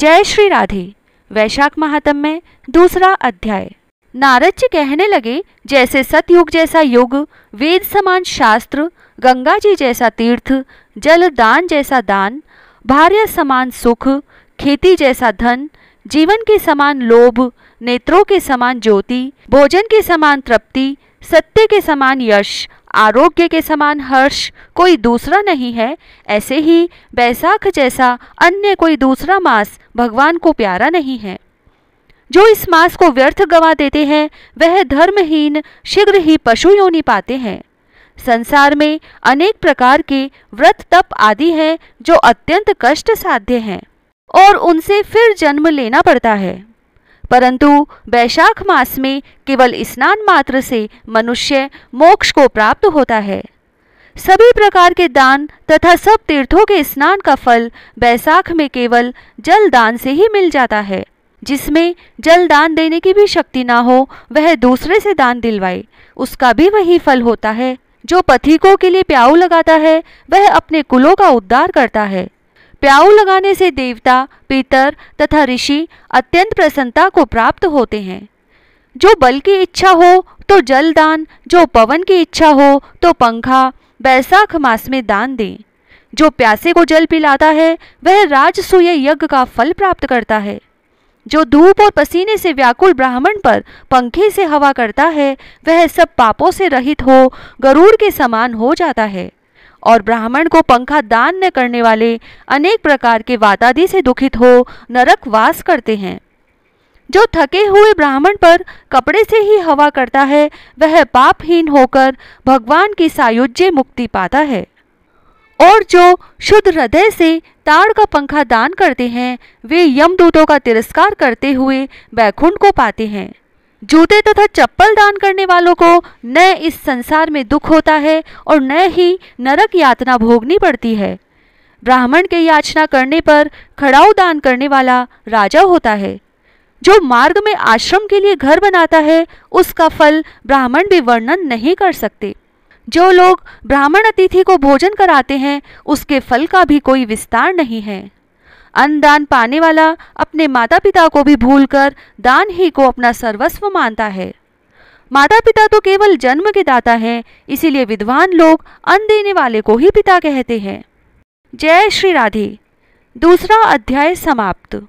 जय श्री राधे वैशाख महात्म में दूसरा अध्याय नारद जी कहने लगे जैसे सतयुग जैसा युग वेद समान शास्त्र गंगा जी जैसा तीर्थ जल दान जैसा दान भार्य समान सुख खेती जैसा धन जीवन के समान लोभ नेत्रों के समान ज्योति भोजन के समान तृप्ति सत्य के समान यश आरोग्य के समान हर्ष कोई दूसरा नहीं है ऐसे ही बैसाख जैसा अन्य कोई दूसरा मास भगवान को प्यारा नहीं है जो इस मास को व्यर्थ गवा देते हैं वह धर्महीन शीघ्र ही पशु योनि पाते हैं संसार में अनेक प्रकार के व्रत तप आदि हैं जो अत्यंत कष्ट साध्य हैं और उनसे फिर जन्म लेना पड़ता है परंतु वैशाख मास में केवल स्नान मात्र से मनुष्य मोक्ष को प्राप्त होता है सभी प्रकार के दान तथा सब तीर्थों के स्नान का फल बैसाख में केवल जल दान से ही मिल जाता है जिसमें जल दान देने की भी शक्ति ना हो वह दूसरे से दान दिलवाए उसका भी वही फल होता है जो पथिकों के लिए प्याऊ लगाता है वह अपने कुलों का उद्धार करता है प्याऊ लगाने से देवता पितर तथा ऋषि अत्यंत प्रसन्नता को प्राप्त होते हैं जो बल की इच्छा हो तो जल दान जो पवन की इच्छा हो तो पंखा बैसाख मास में दान दें जो प्यासे को जल पिलाता है वह राजसूय यज्ञ का फल प्राप्त करता है जो धूप और पसीने से व्याकुल ब्राह्मण पर पंखे से हवा करता है वह सब पापों से रहित हो गरुड़ के समान हो जाता है और ब्राह्मण को पंखा दान न करने वाले अनेक प्रकार के वातादि से दुखित हो नरक वास करते हैं जो थके हुए ब्राह्मण पर कपड़े से ही हवा करता है वह पापहीन होकर भगवान की सायुज्य मुक्ति पाता है और जो शुद्ध हृदय से ताड़ का पंखा दान करते हैं वे यमदूतों का तिरस्कार करते हुए बैकुंठ को पाते हैं जूते तथा चप्पल दान करने वालों को न इस संसार में दुख होता है और न ही नरक यातना भोगनी पड़ती है ब्राह्मण के याचना करने पर खड़ाऊ दान करने वाला राजा होता है जो मार्ग में आश्रम के लिए घर बनाता है उसका फल ब्राह्मण भी वर्णन नहीं कर सकते जो लोग ब्राह्मण अतिथि को भोजन कराते हैं उसके फल का भी कोई विस्तार नहीं है अन्नदान पाने वाला अपने माता पिता को भी भूलकर दान ही को अपना सर्वस्व मानता है माता पिता तो केवल जन्म के दाता हैं इसीलिए विद्वान लोग अन्न देने वाले को ही पिता कहते हैं जय श्री राधे दूसरा अध्याय समाप्त